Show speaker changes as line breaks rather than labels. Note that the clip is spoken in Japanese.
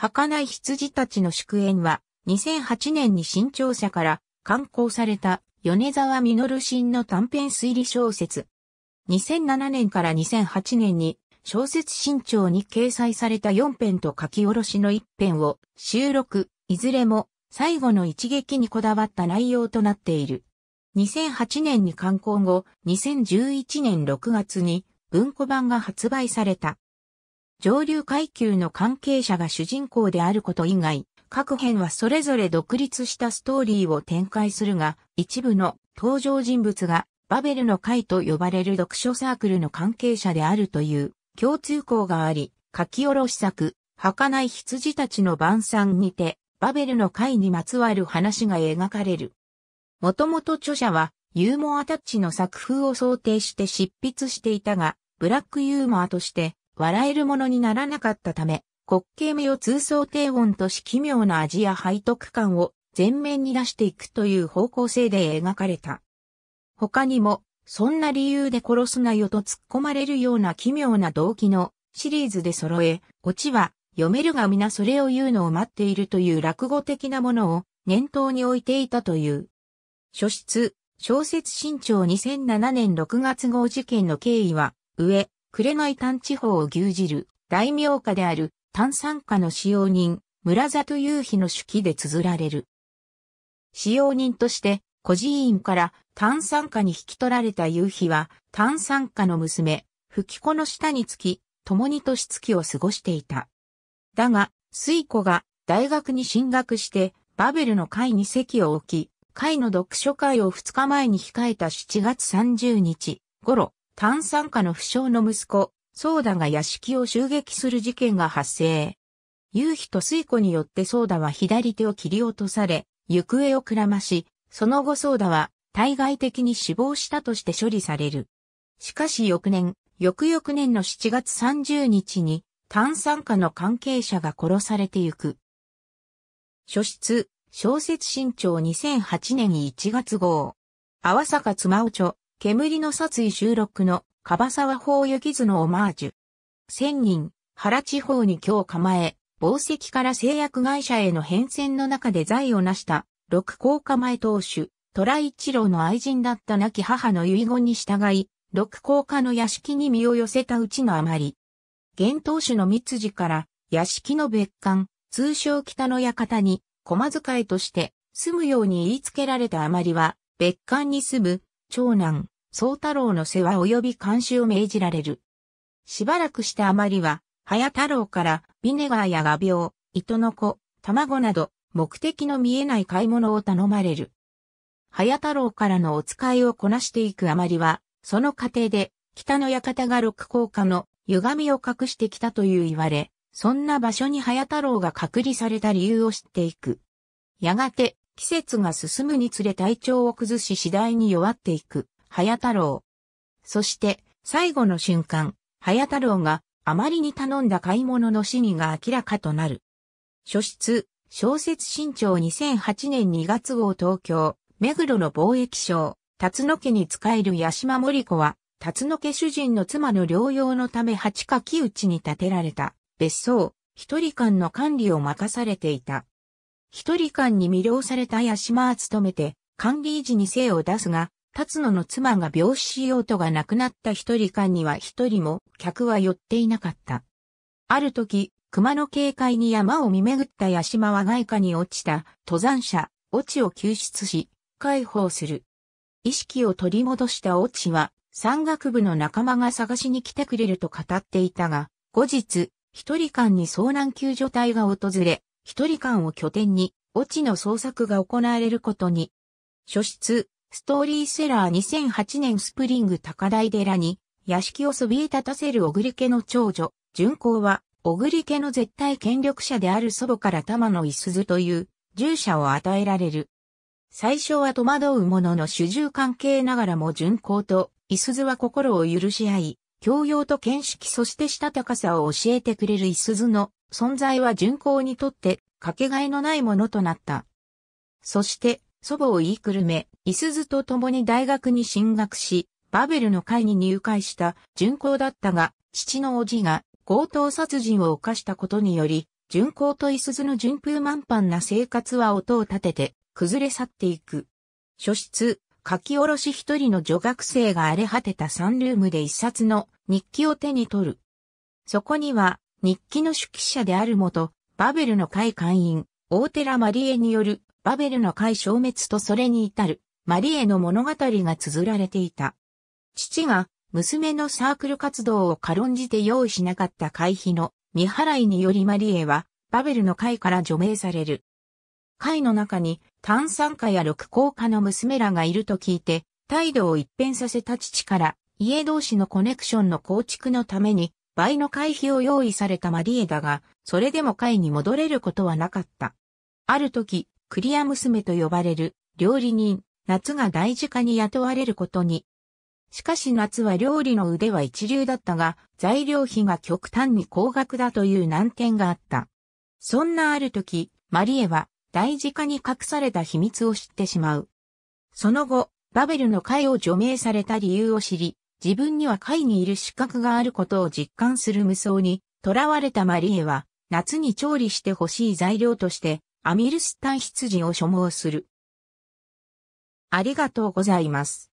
儚い羊たちの祝宴は、2008年に新潮社から刊行された米沢実新の短編推理小説。2007年から2008年に小説新潮に掲載された4編と書き下ろしの1編を収録、いずれも最後の一撃にこだわった内容となっている。2008年に刊行後、2011年6月に文庫版が発売された。上流階級の関係者が主人公であること以外、各編はそれぞれ独立したストーリーを展開するが、一部の登場人物がバベルの会と呼ばれる読書サークルの関係者であるという共通項があり、書き下ろし作、儚い羊たちの晩餐にて、バベルの会にまつわる話が描かれる。もともと著者は、ユーモアタッチの作風を想定して執筆していたが、ブラックユーモアとして、笑えるものにならなかったため、滑稽名を通奏低音とし奇妙な味や背徳感を前面に出していくという方向性で描かれた。他にも、そんな理由で殺すなよと突っ込まれるような奇妙な動機のシリーズで揃え、オチは読めるが皆それを言うのを待っているという落語的なものを念頭に置いていたという。書室、小説新潮2007年6月号事件の経緯は、上、紅炭地方を牛耳る大名家である炭酸家の使用人、村里夕日の手記で綴られる。使用人として、孤児院から炭酸家に引き取られた夕日は、炭酸家の娘、吹子の下につき、共に年月を過ごしていた。だが、水子が大学に進学して、バベルの会に席を置き、会の読書会を2日前に控えた7月30日頃、炭酸化の不詳の息子、ソーダが屋敷を襲撃する事件が発生。夕日と水子によってソーダは左手を切り落とされ、行方をくらまし、その後ソーダは対外的に死亡したとして処理される。しかし翌年、翌々年の7月30日に炭酸化の関係者が殺されてゆく。書室、小説新潮2008年1月号。阿坂妻ちょ。煙の殺意収録の、樺沢法き図のオマージュ。千人、原地方に今日構え、宝石から製薬会社への変遷の中で財を成した、六甲構え当主、虎一郎の愛人だった亡き母の遺言に従い、六甲家の屋敷に身を寄せたうちのあまり。現当主の密次から、屋敷の別館、通称北の館に、駒遣いとして、住むように言いつけられたあまりは、別館に住む、長男、宗太郎の世話及び監視を命じられる。しばらくして余りは、早太郎からビネガーや画鋲、糸の子、卵など、目的の見えない買い物を頼まれる。早太郎からのお使いをこなしていくあまりは、その過程で、北の館が六甲下の歪みを隠してきたという言われ、そんな場所に早太郎が隔離された理由を知っていく。やがて、季節が進むにつれ体調を崩し次第に弱っていく、早太郎。そして、最後の瞬間、早太郎があまりに頼んだ買い物の真意が明らかとなる。書室、小説新潮2008年2月号東京、目黒の貿易商、辰野家に仕える八島森子は、辰野家主人の妻の療養のため八か木内に建てられた別荘、一人間の管理を任されていた。一人間に魅了された八島は勤めて、管理維持に精を出すが、辰野の妻が病死しようとが亡くなった一人間には一人も客は寄っていなかった。ある時、熊の警戒に山を見巡った八島は外貨に落ちた登山者、落ちを救出し、解放する。意識を取り戻した落ちは、山岳部の仲間が探しに来てくれると語っていたが、後日、一人間に遭難救助隊が訪れ、一人間を拠点に、落ちの創作が行われることに。書室、ストーリーセラー2008年スプリング高台寺に、屋敷をそびえ立たせる小栗家の長女、純子は、小栗家の絶対権力者である祖母から玉のいすずという、従者を与えられる。最初は戸惑う者の主従関係ながらも純子と、いすずは心を許し合い、教養と見識そしてした高さを教えてくれるいすずの存在は巡行にとってかけがえのないものとなった。そして、祖母を言いくるめ、イスズと共に大学に進学し、バベルの会に入会した巡行だったが、父の叔父が強盗殺人を犯したことにより、巡行とイスズの順風満帆な生活は音を立てて、崩れ去っていく。書室、書き下ろし一人の女学生が荒れ果てたサンルームで一冊の日記を手に取る。そこには、日記の主記者である元、バベルの会会員、大寺マリエによる、バベルの会消滅とそれに至る、マリエの物語が綴られていた。父が、娘のサークル活動を軽んじて用意しなかった会費の未払いによりマリエは、バベルの会から除名される。会の中に、炭酸化や緑甲化の娘らがいると聞いて、態度を一変させた父から、家同士のコネクションの構築のために、倍の会費を用意されたマリエだが、それでも会に戻れることはなかった。ある時、クリア娘と呼ばれる料理人、夏が大事家に雇われることに。しかし夏は料理の腕は一流だったが、材料費が極端に高額だという難点があった。そんなある時、マリエは大事家に隠された秘密を知ってしまう。その後、バベルの会を除名された理由を知り、自分には会にいる資格があることを実感する無双に、囚われたマリエは、夏に調理してほしい材料として、アミルスタン羊を所望する。ありがとうございます。